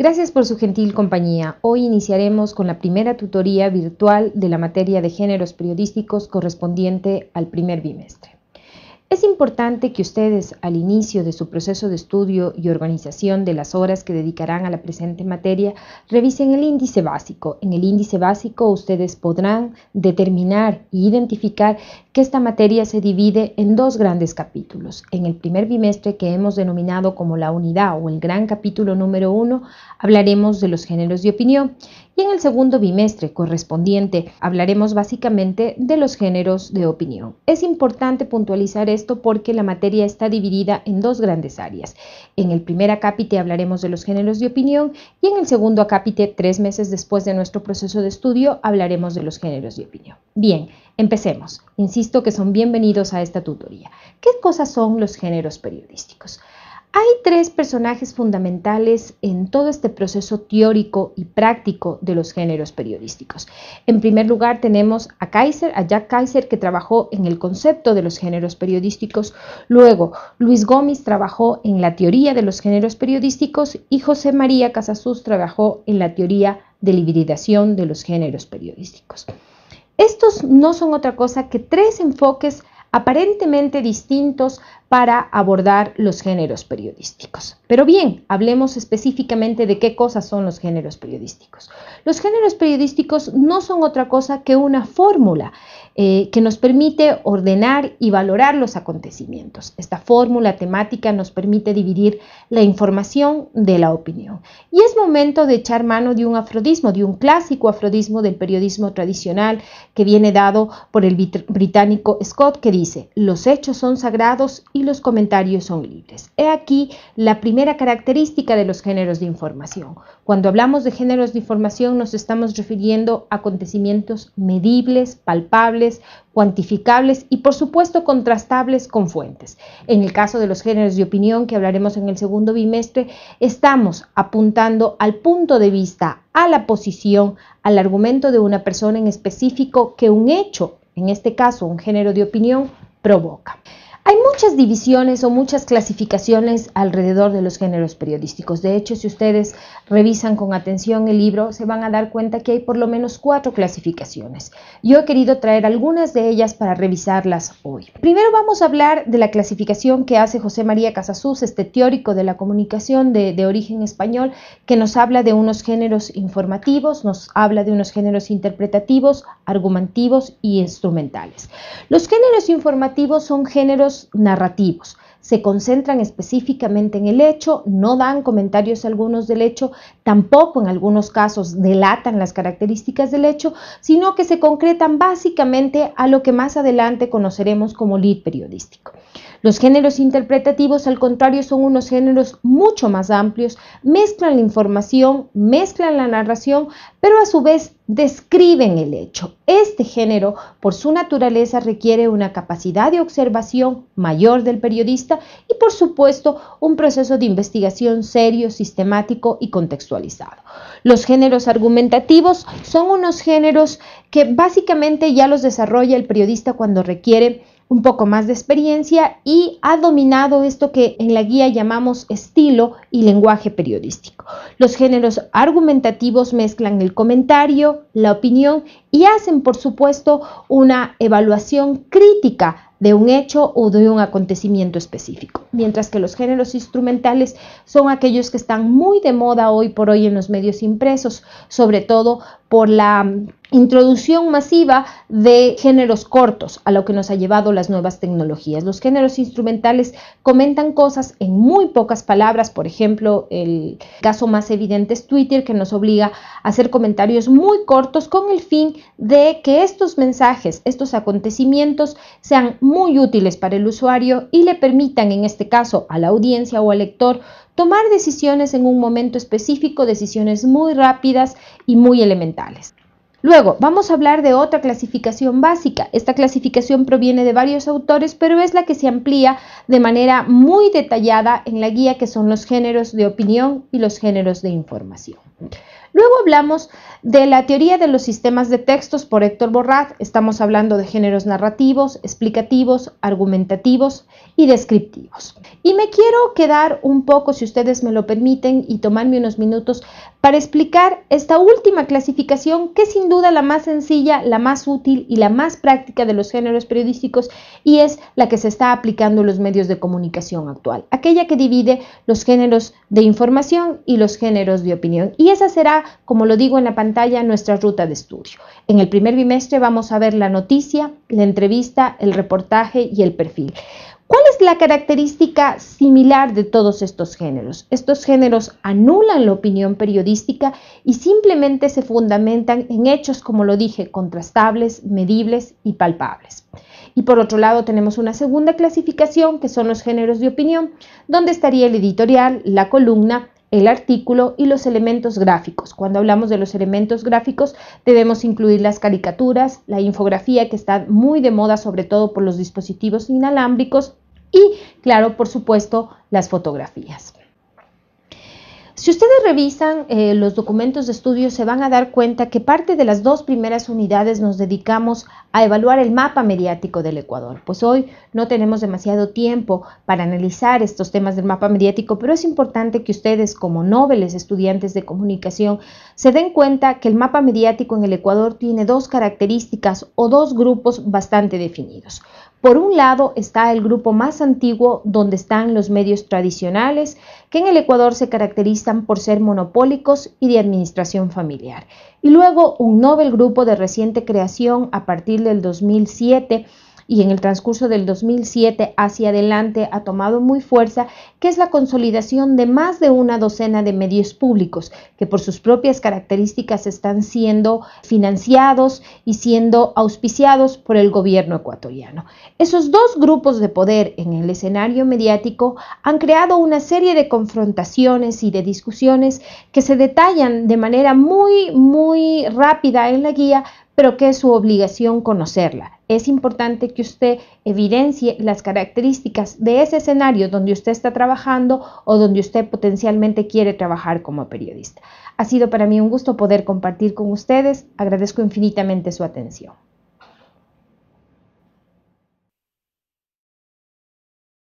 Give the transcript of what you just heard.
Gracias por su gentil compañía. Hoy iniciaremos con la primera tutoría virtual de la materia de géneros periodísticos correspondiente al primer bimestre. Es importante que ustedes, al inicio de su proceso de estudio y organización de las horas que dedicarán a la presente materia, revisen el índice básico. En el índice básico ustedes podrán determinar e identificar que esta materia se divide en dos grandes capítulos. En el primer bimestre que hemos denominado como la unidad o el gran capítulo número uno, hablaremos de los géneros de opinión y en el segundo bimestre correspondiente hablaremos básicamente de los géneros de opinión. Es importante puntualizar esto porque la materia está dividida en dos grandes áreas. En el primer acápite hablaremos de los géneros de opinión y en el segundo acápite, tres meses después de nuestro proceso de estudio, hablaremos de los géneros de opinión. Bien, empecemos. Insisto que son bienvenidos a esta tutoría. ¿Qué cosas son los géneros periodísticos? Hay tres personajes fundamentales en todo este proceso teórico y práctico de los géneros periodísticos. En primer lugar tenemos a Kaiser, a Jack Kaiser, que trabajó en el concepto de los géneros periodísticos. Luego, Luis Gómez trabajó en la teoría de los géneros periodísticos y José María Casasús trabajó en la teoría de la hibridación de los géneros periodísticos. Estos no son otra cosa que tres enfoques aparentemente distintos para abordar los géneros periodísticos. Pero bien, hablemos específicamente de qué cosas son los géneros periodísticos. Los géneros periodísticos no son otra cosa que una fórmula eh, que nos permite ordenar y valorar los acontecimientos. Esta fórmula temática nos permite dividir la información de la opinión. Y es momento de echar mano de un afrodismo, de un clásico afrodismo del periodismo tradicional que viene dado por el británico Scott, que dice, los hechos son sagrados y los comentarios son libres. He aquí la primera característica de los géneros de información. Cuando hablamos de géneros de información nos estamos refiriendo a acontecimientos medibles, palpables, cuantificables y por supuesto contrastables con fuentes. En el caso de los géneros de opinión que hablaremos en el segundo bimestre, estamos apuntando al punto de vista, a la posición, al argumento de una persona en específico que un hecho en este caso un género de opinión, provoca. Hay muchas divisiones o muchas clasificaciones alrededor de los géneros periodísticos. De hecho, si ustedes revisan con atención el libro, se van a dar cuenta que hay por lo menos cuatro clasificaciones. Yo he querido traer algunas de ellas para revisarlas hoy. Primero vamos a hablar de la clasificación que hace José María Casasus, este teórico de la comunicación de, de origen español, que nos habla de unos géneros informativos, nos habla de unos géneros interpretativos, argumentativos y instrumentales. Los géneros informativos son géneros narrativos. Se concentran específicamente en el hecho, no dan comentarios algunos del hecho, tampoco en algunos casos delatan las características del hecho, sino que se concretan básicamente a lo que más adelante conoceremos como lead periodístico. Los géneros interpretativos, al contrario, son unos géneros mucho más amplios, mezclan la información, mezclan la narración, pero a su vez describen el hecho. Este género, por su naturaleza, requiere una capacidad de observación mayor del periodista y, por supuesto, un proceso de investigación serio, sistemático y contextualizado. Los géneros argumentativos son unos géneros que básicamente ya los desarrolla el periodista cuando requiere un poco más de experiencia y ha dominado esto que en la guía llamamos estilo y lenguaje periodístico. Los géneros argumentativos mezclan el comentario, la opinión y hacen, por supuesto, una evaluación crítica de un hecho o de un acontecimiento específico, mientras que los géneros instrumentales son aquellos que están muy de moda hoy por hoy en los medios impresos, sobre todo por la introducción masiva de géneros cortos a lo que nos ha llevado las nuevas tecnologías. Los géneros instrumentales comentan cosas en muy pocas palabras, por ejemplo, el caso más evidente es Twitter que nos obliga a hacer comentarios muy cortos con el fin de que estos mensajes, estos acontecimientos sean muy útiles para el usuario y le permitan en este caso a la audiencia o al lector tomar decisiones en un momento específico, decisiones muy rápidas y muy elementales. Luego, vamos a hablar de otra clasificación básica. Esta clasificación proviene de varios autores, pero es la que se amplía de manera muy detallada en la guía que son los géneros de opinión y los géneros de información. Luego hablamos de la teoría de los sistemas de textos por Héctor Borrat. Estamos hablando de géneros narrativos, explicativos, argumentativos y descriptivos. Y me quiero quedar un poco, si ustedes me lo permiten, y tomarme unos minutos para explicar esta última clasificación que es sin duda la más sencilla, la más útil y la más práctica de los géneros periodísticos y es la que se está aplicando en los medios de comunicación actual, aquella que divide los géneros de información y los géneros de opinión. Y esa será, como lo digo en la pantalla, nuestra ruta de estudio. En el primer bimestre vamos a ver la noticia, la entrevista, el reportaje y el perfil. ¿Cuál es la característica similar de todos estos géneros? Estos géneros anulan la opinión periodística y simplemente se fundamentan en hechos, como lo dije, contrastables, medibles y palpables. Y por otro lado tenemos una segunda clasificación, que son los géneros de opinión, donde estaría el editorial, la columna, el artículo y los elementos gráficos. Cuando hablamos de los elementos gráficos debemos incluir las caricaturas, la infografía que está muy de moda sobre todo por los dispositivos inalámbricos y, claro, por supuesto, las fotografías. Si ustedes revisan eh, los documentos de estudio, se van a dar cuenta que parte de las dos primeras unidades nos dedicamos a evaluar el mapa mediático del Ecuador. Pues hoy no tenemos demasiado tiempo para analizar estos temas del mapa mediático, pero es importante que ustedes como nobles estudiantes de comunicación se den cuenta que el mapa mediático en el Ecuador tiene dos características o dos grupos bastante definidos. Por un lado está el grupo más antiguo donde están los medios tradicionales, que en el Ecuador se caracteriza por ser monopólicos y de administración familiar. Y luego un Nobel Grupo de reciente creación a partir del 2007 y en el transcurso del 2007 hacia adelante ha tomado muy fuerza, que es la consolidación de más de una docena de medios públicos que por sus propias características están siendo financiados y siendo auspiciados por el gobierno ecuatoriano. Esos dos grupos de poder en el escenario mediático han creado una serie de confrontaciones y de discusiones que se detallan de manera muy, muy rápida en la guía, pero que es su obligación conocerla. Es importante que usted evidencie las características de ese escenario donde usted está trabajando o donde usted potencialmente quiere trabajar como periodista. Ha sido para mí un gusto poder compartir con ustedes. Agradezco infinitamente su atención.